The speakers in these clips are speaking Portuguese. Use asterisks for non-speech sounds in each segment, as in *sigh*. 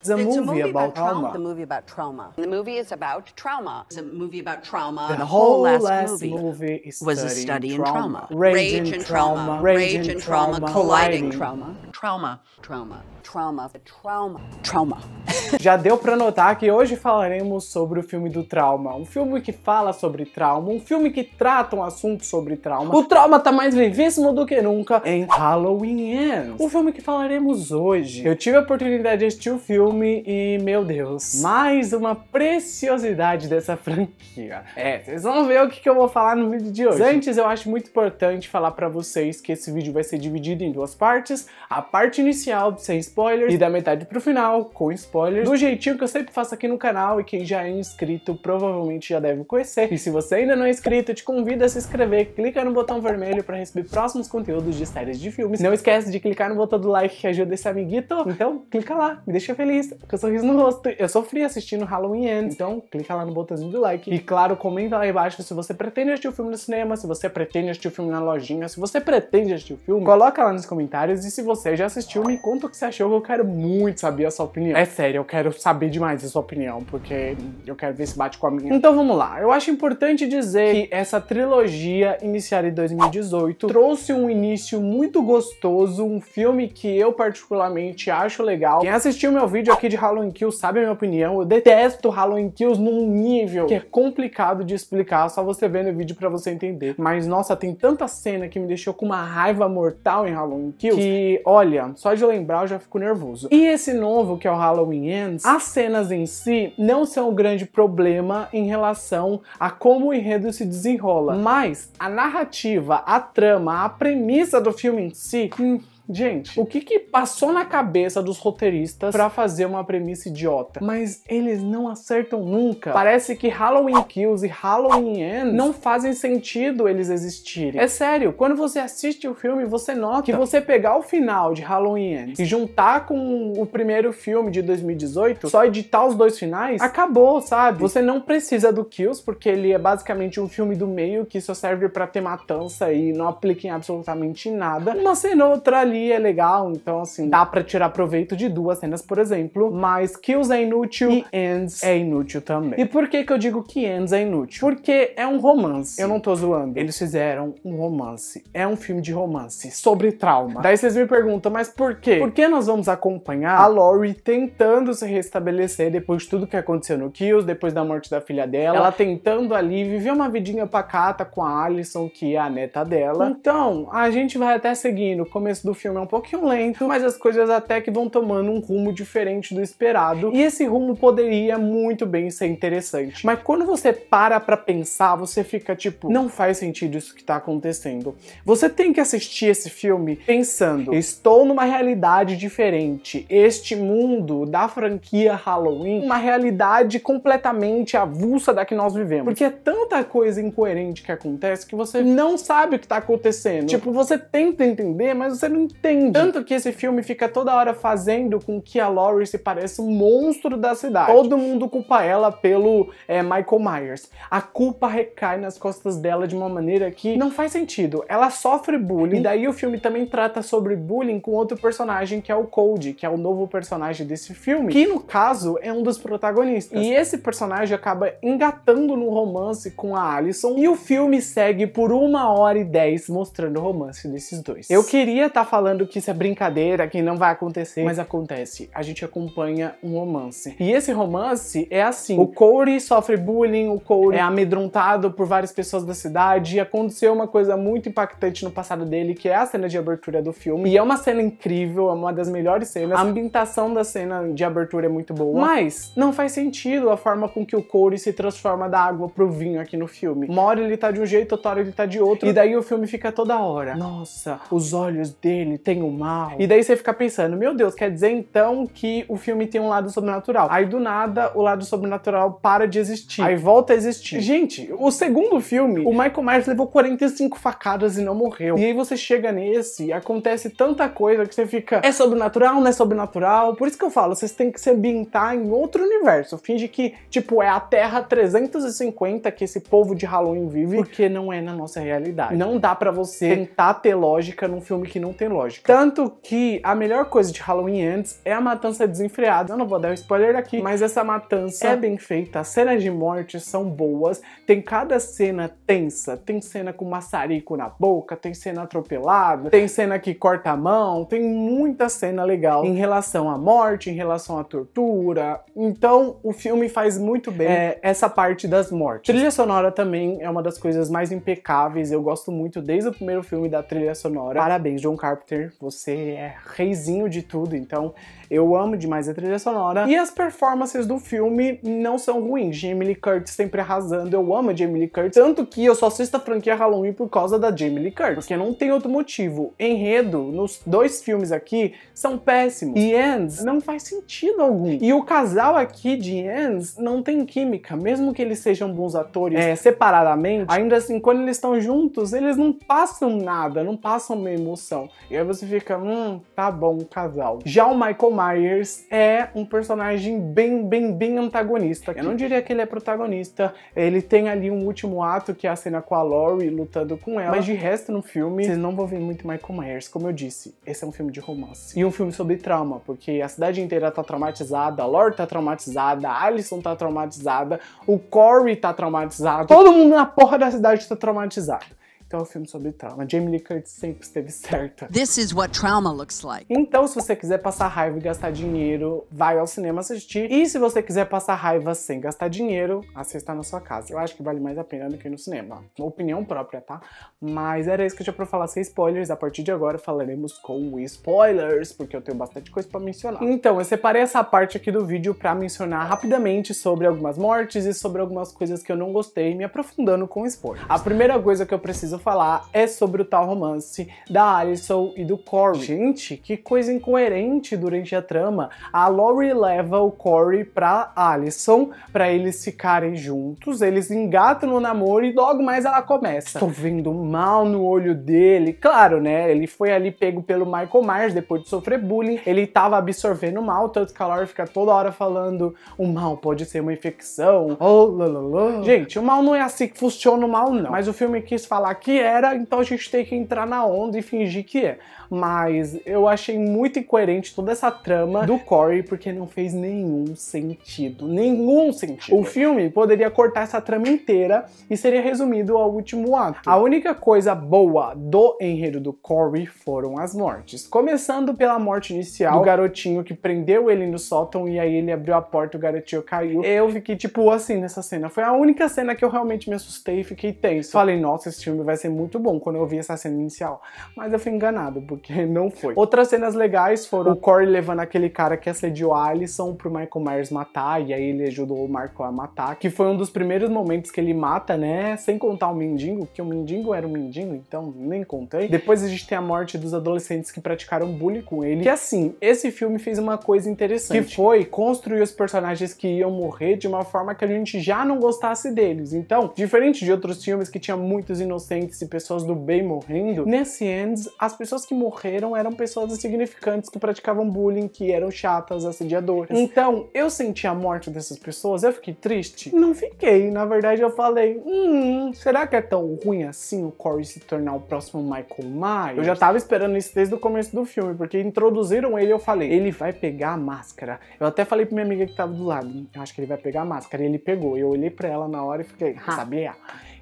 It's a, it's movie, a movie about, about trauma. trauma. The movie about trauma. The movie is about trauma. It's a movie about trauma. The, the whole, whole last, last movie, movie was a study in trauma. trauma. Rage, Rage and trauma. Rage and trauma. Colliding trauma. Trauma. Trauma. Trauma. Trauma. Trauma. *laughs* Já deu para notar que hoje falaremos sobre o filme do trauma. Um filme que fala sobre trauma, um filme que trata um assunto sobre trauma. O trauma tá mais vivíssimo do que nunca em Halloween Ends. O filme que falaremos hoje. Eu tive a oportunidade de assistir o filme filme e, meu Deus, mais uma preciosidade dessa franquia. É, vocês vão ver o que, que eu vou falar no vídeo de hoje. Antes, eu acho muito importante falar pra vocês que esse vídeo vai ser dividido em duas partes. A parte inicial sem spoilers e da metade pro final com spoilers. Do jeitinho que eu sempre faço aqui no canal e quem já é inscrito provavelmente já deve conhecer. E se você ainda não é inscrito, te convido a se inscrever. Clica no botão vermelho pra receber próximos conteúdos de séries de filmes. Não esquece de clicar no botão do like que ajuda esse amiguito. Então, clica lá, me deixa feliz feliz, com sorriso no rosto. Eu sofri assistindo Halloween Ends. Então, clica lá no botãozinho do like. E claro, comenta lá embaixo se você pretende assistir o filme no cinema, se você pretende assistir o filme na lojinha, se você pretende assistir o filme, coloca lá nos comentários. E se você já assistiu, me conta o que você achou, que eu quero muito saber a sua opinião. É sério, eu quero saber demais a sua opinião, porque eu quero ver se bate com a minha. Então vamos lá. Eu acho importante dizer que essa trilogia iniciada em 2018 trouxe um início muito gostoso, um filme que eu particularmente acho legal. Quem assistiu meu vídeo vídeo aqui de Halloween Kills sabe a minha opinião. Eu detesto Halloween Kills num nível que é complicado de explicar, só você vendo o vídeo pra você entender. Mas, nossa, tem tanta cena que me deixou com uma raiva mortal em Halloween Kills que, olha, só de lembrar eu já fico nervoso. E esse novo, que é o Halloween Ends, as cenas em si não são um grande problema em relação a como o enredo se desenrola, mas a narrativa, a trama, a premissa do filme em si... Hum, Gente, o que que passou na cabeça dos roteiristas para fazer uma premissa idiota? Mas eles não acertam nunca. Parece que Halloween Kills e Halloween Ends não fazem sentido eles existirem. É sério, quando você assiste o filme, você nota que você pegar o final de Halloween Ends e juntar com o primeiro filme de 2018, só editar os dois finais, acabou, sabe? Você não precisa do Kills, porque ele é basicamente um filme do meio que só serve para ter matança e não aplica em absolutamente nada. Uma cena outra ali ali é legal, então assim, dá pra tirar proveito de duas cenas, por exemplo, mas Kills é inútil e Ends é inútil também. E por que que eu digo que Ends é inútil? Porque é um romance. Eu não tô zoando. Eles fizeram um romance. É um filme de romance sobre trauma. Daí vocês me perguntam, mas por quê? Por que nós vamos acompanhar a Lori tentando se restabelecer depois de tudo que aconteceu no Kills, depois da morte da filha dela, ela tentando ali viver uma vidinha pacata com a Alison, que é a neta dela. Então, a gente vai até seguindo o começo do filme filme é um pouquinho lento, mas as coisas até que vão tomando um rumo diferente do esperado. E esse rumo poderia muito bem ser interessante. Mas quando você para pra pensar, você fica tipo, não faz sentido isso que tá acontecendo. Você tem que assistir esse filme pensando, estou numa realidade diferente. Este mundo da franquia Halloween, uma realidade completamente avulsa da que nós vivemos. Porque é tanta coisa incoerente que acontece que você não sabe o que tá acontecendo. Tipo, você tenta entender, mas você não entende. Tanto que esse filme fica toda hora fazendo com que a Laurie se pareça um monstro da cidade. Todo mundo culpa ela pelo é, Michael Myers. A culpa recai nas costas dela de uma maneira que não faz sentido. Ela sofre bullying, e daí o filme também trata sobre bullying com outro personagem que é o Cody, que é o novo personagem desse filme, que no caso é um dos protagonistas. E esse personagem acaba engatando no romance com a Alison e o filme segue por uma hora e dez mostrando o romance desses dois. Eu queria estar tá falando falando que isso é brincadeira, que não vai acontecer, mas acontece. A gente acompanha um romance. E esse romance é assim: o Corey sofre bullying, o Corey é amedrontado por várias pessoas da cidade, e aconteceu uma coisa muito impactante no passado dele, que é a cena de abertura do filme. E é uma cena incrível, é uma das melhores cenas. A ambientação da cena de abertura é muito boa, mas não faz sentido a forma com que o Corey se transforma da água pro vinho aqui no filme. Uma ele tá de um jeito, outra hora ele tá de outro, e daí o filme fica toda hora. Nossa, os olhos dele tem o mal. E daí você fica pensando, meu Deus, quer dizer então que o filme tem um lado sobrenatural. Aí do nada o lado sobrenatural para de existir. Aí volta a existir. Gente, o segundo filme, o Michael Myers levou 45 facadas e não morreu. E aí você chega nesse e acontece tanta coisa que você fica, é sobrenatural, não é sobrenatural? Por isso que eu falo, vocês têm que se ambientar em outro universo. Finge que, tipo, é a Terra 350 que esse povo de Halloween vive, porque não é na nossa realidade. Não dá para você tentar ter lógica num filme que não tem lógica cronológica. Tanto que a melhor coisa de Halloween Ends é a matança desenfreada. Eu não vou dar um spoiler aqui, mas essa matança é bem feita, as cenas de morte são boas, tem cada cena tensa, tem cena com maçarico na boca, tem cena atropelada, tem cena que corta a mão, tem muita cena legal em relação à morte, em relação à tortura. Então o filme faz muito bem é, essa parte das mortes. Trilha sonora também é uma das coisas mais impecáveis, eu gosto muito desde o primeiro filme da trilha sonora. Parabéns, John Carpenter Doctor, você é reizinho de tudo, então eu amo demais a trilha sonora. E as performances do filme não são ruins, Jamie Lee Curtis sempre arrasando, eu amo a Jamie Lee Curtis, tanto que eu só assisto a franquia Halloween por causa da Jamie Lee Curtis, porque não tem outro motivo. Enredo, nos dois filmes aqui, são péssimos. E Ends não faz sentido algum. E o casal aqui de Ends não tem química, mesmo que eles sejam bons atores é, separadamente, ainda assim, quando eles estão juntos, eles não passam nada, não passam uma emoção aí você fica, hum, tá bom, casal. Já o Michael Myers é um personagem bem, bem, bem antagonista. Eu não diria que ele é protagonista, ele tem ali um último ato, que é a cena com a Laurie lutando com ela. Mas de resto no filme, vocês não vão ver muito Michael Myers. Como eu disse, esse é um filme de romance. E um filme sobre trauma, porque a cidade inteira tá traumatizada, a Laurie tá traumatizada, a Alison tá traumatizada, o Corey tá traumatizado, todo mundo na porra da cidade tá traumatizado. Então é um filme sobre trauma. Jamie Lee Curtis sempre esteve certa. This is what trauma looks like. Então, se você quiser passar raiva e gastar dinheiro, vai ao cinema assistir. E se você quiser passar raiva sem gastar dinheiro, assista na sua casa. Eu acho que vale mais a pena do que no cinema. Opinião própria, tá? Mas era isso que eu tinha pra falar sem spoilers. A partir de agora falaremos com spoilers, porque eu tenho bastante coisa pra mencionar. Então, eu separei essa parte aqui do vídeo pra mencionar rapidamente sobre algumas mortes e sobre algumas coisas que eu não gostei, me aprofundando com spoilers. A primeira coisa que eu preciso falar é sobre o tal romance da Alison e do Corey. Gente, que coisa incoerente durante a trama. A Laurie leva o Corey pra Alison para eles ficarem juntos, eles engatam no namoro e logo mais ela começa. Tô vendo mal no olho dele. Claro, né? Ele foi ali pego pelo Michael Myers depois de sofrer bullying. Ele tava absorvendo mal, tanto que a Laurie fica toda hora falando: o mal pode ser uma infecção. Oh, lalala. Gente, o mal não é assim que funciona o mal, não. Mas o filme quis falar que que era, então a gente tem que entrar na onda e fingir que é. Mas eu achei muito incoerente toda essa trama do Corey, porque não fez nenhum sentido. Nenhum sentido. O filme poderia cortar essa trama inteira e seria resumido ao último ato. A única coisa boa do enredo do Corey foram as mortes. Começando pela morte inicial do garotinho que prendeu ele no sótão e aí ele abriu a porta, o garotinho caiu. Eu fiquei tipo assim nessa cena. Foi a única cena que eu realmente me assustei e fiquei tenso. Falei, nossa, esse filme vai ser muito bom quando eu vi essa cena inicial. Mas eu fui enganado, porque *laughs* não foi. Outras cenas legais foram o Corey levando aquele cara que assediou a Alison pro Michael Myers matar, e aí ele ajudou o Marco a matar, que foi um dos primeiros momentos que ele mata, né? Sem contar o mendigo, que o mendigo era um mendigo, então nem contei. Depois a gente tem a morte dos adolescentes que praticaram bullying com ele. Que assim, esse filme fez uma coisa interessante, que foi construir os personagens que iam morrer de uma forma que a gente já não gostasse deles. Então, diferente de outros filmes que tinha muitos inocentes inocentes e pessoas do bem morrendo, nesse Ends, as pessoas que morreram eram pessoas insignificantes que praticavam bullying, que eram chatas, assediadoras. Então, eu senti a morte dessas pessoas, eu fiquei triste? Não fiquei, na verdade eu falei, hum, será que é tão ruim assim o Corey se tornar o próximo Michael Myers? Eu já tava esperando isso desde o começo do filme, porque introduziram ele eu falei, ele vai pegar a máscara. Eu até falei pra minha amiga que tava do lado, eu acho que ele vai pegar a máscara, e ele pegou. Eu olhei pra ela na hora e fiquei, sabia?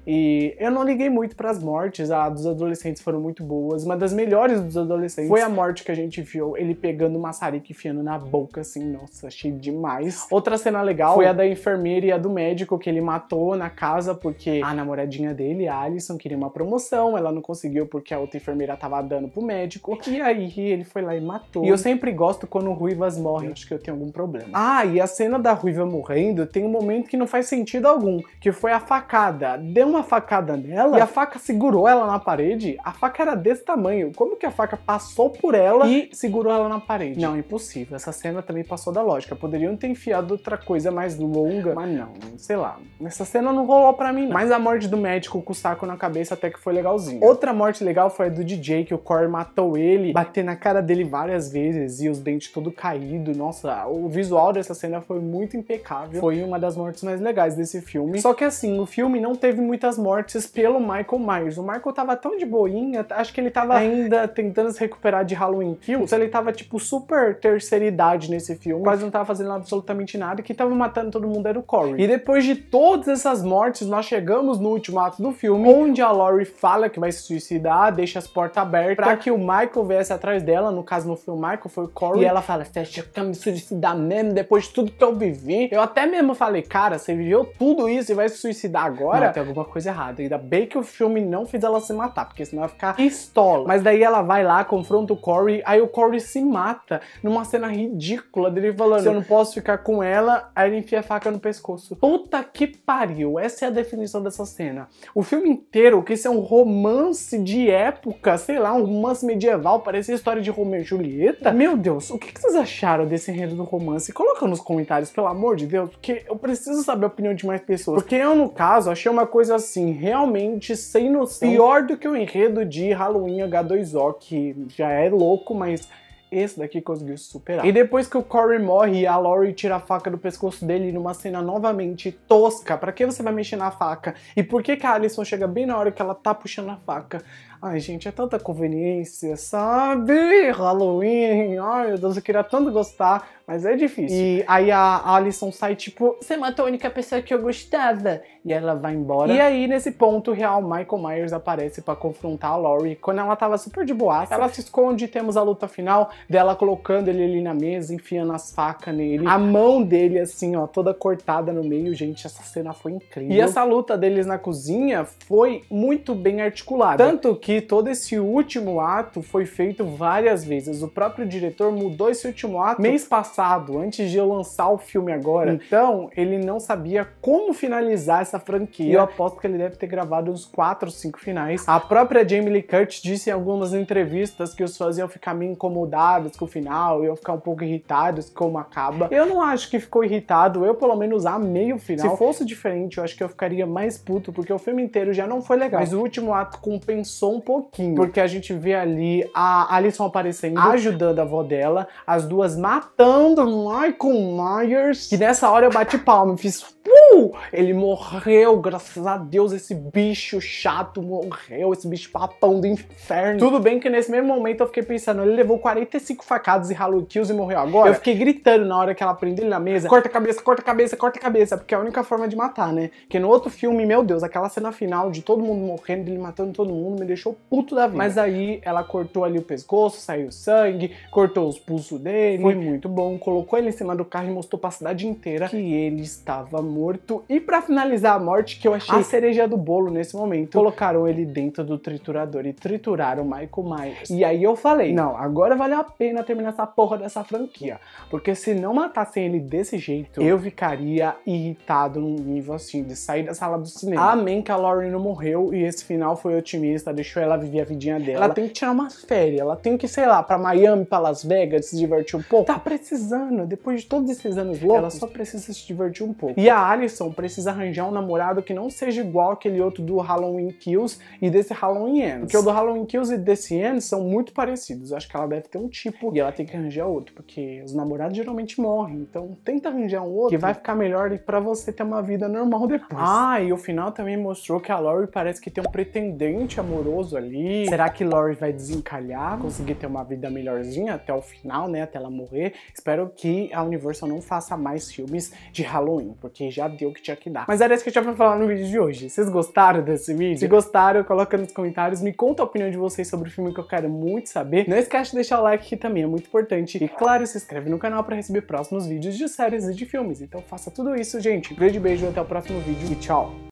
E eu não liguei muito para as mortes, a dos adolescentes foram muito boas. Uma das melhores dos adolescentes foi a morte que a gente viu, ele pegando o maçarico e enfiando na hum. boca, assim, nossa, achei demais. Outra cena legal foi a da enfermeira e a do médico que ele matou na casa porque a namoradinha dele, a Alison, queria uma promoção, ela não conseguiu porque a outra enfermeira tava dando pro médico. E aí ele foi lá e matou. E eu sempre gosto quando ruivas morrem, acho que eu tenho algum problema. Ah, e a cena da ruiva morrendo tem um momento que não faz sentido algum, que foi a facada. Deu uma uma facada nela e a faca segurou ela na parede. A faca era desse tamanho. Como que a faca passou por ela e segurou ela na parede? Não, impossível. Essa cena também passou da lógica. Poderiam ter enfiado outra coisa mais longa, mas não, sei lá. Essa cena não rolou pra mim. Não. Mas a morte do médico com o saco na cabeça até que foi legalzinho. Outra morte legal foi a do DJ, que o Core matou ele, bater na cara dele várias vezes e os dentes todo caído. Nossa, o visual dessa cena foi muito impecável. Foi uma das mortes mais legais desse filme. Só que assim, o filme não teve muita muitas mortes pelo Michael Myers. O Michael tava tão de boinha, acho que ele tava ainda tentando se recuperar de Halloween Kills, ele tava tipo super terceira idade nesse filme, quase não tava fazendo absolutamente nada, que tava matando todo mundo era o Corey. E depois de todas essas mortes, nós chegamos no último ato do filme, onde a Laurie fala que vai se suicidar, deixa as portas abertas para que o Michael viesse atrás dela, no caso no filme Michael foi o Corey, e ela fala, Fecha, eu quero me suicidar mesmo depois de tudo que eu vivi? Eu até mesmo falei, cara, você viveu tudo isso e vai se suicidar agora? Não, tem alguma coisa coisa errada. Ainda bem que o filme não fez ela se matar, porque senão ia ficar pistola. Mas daí ela vai lá, confronta o Corey, aí o Corey se mata numa cena ridícula dele falando: se eu não posso ficar com ela, aí ele enfia a faca no pescoço. Puta que pariu! Essa é a definição dessa cena. O filme inteiro, que isso é um romance de época, sei lá, um romance medieval, parecia história de Romeu e Julieta. Meu Deus, o que vocês acharam desse enredo do romance? Coloca nos comentários, pelo amor de Deus, porque eu preciso saber a opinião de mais pessoas. Porque eu, no caso, achei uma coisa assim, realmente sem noção. Pior do que o enredo de Halloween H2O, que já é louco, mas esse daqui conseguiu superar. E depois que o Corey morre e a Laurie tira a faca do pescoço dele numa cena novamente tosca, pra que você vai mexer na faca? E por que, que a Alison chega bem na hora que ela tá puxando a faca? Ai, gente, é tanta conveniência, sabe? Halloween, ai meu Deus, eu queria tanto gostar, mas é difícil. E aí a Alison sai tipo, você matou a única pessoa que eu gostava. E ela vai embora. E aí, nesse ponto real, Michael Myers aparece para confrontar a Laurie. Quando ela tava super de boaça, ela se esconde, temos a luta final dela colocando ele ali na mesa, enfiando as facas nele. A mão dele, assim, ó, toda cortada no meio. Gente, essa cena foi incrível. E essa luta deles na cozinha foi muito bem articulada. Tanto que todo esse último ato foi feito várias vezes. O próprio diretor mudou esse último ato mês passado passado, antes de eu lançar o filme agora. Então, ele não sabia como finalizar essa franquia. E eu aposto que ele deve ter gravado uns 4 ou 5 finais. A própria Jamie Lee Curtis disse em algumas entrevistas que os fãs iam ficar meio incomodados com o final, iam ficar um pouco irritados com como acaba. Eu não acho que ficou irritado, eu pelo menos amei o final. Se fosse diferente, eu acho que eu ficaria mais puto, porque o filme inteiro já não foi legal. Mas o último ato compensou um pouquinho, porque a gente vê ali a Alison aparecendo, ajudando a avó dela, as duas matando Brandon Michael Myers, que nessa hora eu bati palma e fiz uh! Ele morreu, graças a Deus, esse bicho chato morreu, esse bicho papão do inferno. Tudo bem que nesse mesmo momento eu fiquei pensando, ele levou 45 facadas e ralou kills e morreu agora. Eu fiquei gritando na hora que ela prende ele na mesa, corta a cabeça, corta a cabeça, corta a cabeça, porque é a única forma de matar, né? Porque no outro filme, meu Deus, aquela cena final de todo mundo morrendo, dele matando todo mundo, me deixou puto da vida. Mas aí ela cortou ali o pescoço, saiu sangue, cortou os pulsos dele. Foi muito bom colocou ele em cima do carro e mostrou pra cidade inteira que ele estava morto. E para finalizar a morte, que eu achei a cereja do bolo nesse momento, colocaram ele dentro do triturador e trituraram Michael Myers. E aí eu falei, não, agora valeu a pena terminar essa porra dessa franquia. Porque se não matassem ele desse jeito, eu ficaria irritado num nível assim, de sair da sala do cinema. Amém que a Lauren não morreu e esse final foi otimista, deixou ela viver a vidinha dela. Ela tem que tirar uma férias, ela tem que, sei lá, pra Miami, pra Las Vegas, se divertir um pouco. Tá precisando precisando. Depois de todos esses anos loucos, ela só precisa se divertir um pouco. E a Alison precisa arranjar um namorado que não seja igual aquele outro do Halloween Kills e desse Halloween Ends. Porque o do Halloween Kills e desse Ends são muito parecidos. Acho que ela deve ter um tipo e ela tem que arranjar outro, porque os namorados geralmente morrem. Então tenta arranjar um outro que vai ficar melhor para você ter uma vida normal depois. Ah, e o final também mostrou que a Laurie parece que tem um pretendente amoroso ali. Será que Laurie vai desencalhar, conseguir ter uma vida melhorzinha até o final, né? Até ela morrer? Espero espero que a Universal não faça mais filmes de Halloween, porque já deu o que tinha que dar. Mas era isso que eu tinha pra falar no vídeo de hoje. Vocês gostaram desse vídeo? Se gostaram, coloca nos comentários, me conta a opinião de vocês sobre o filme que eu quero muito saber. Não esquece de deixar o like, que também é muito importante. E claro, se inscreve no canal para receber próximos vídeos de séries e de filmes. Então faça tudo isso, gente. grande beijo, até o próximo vídeo e tchau!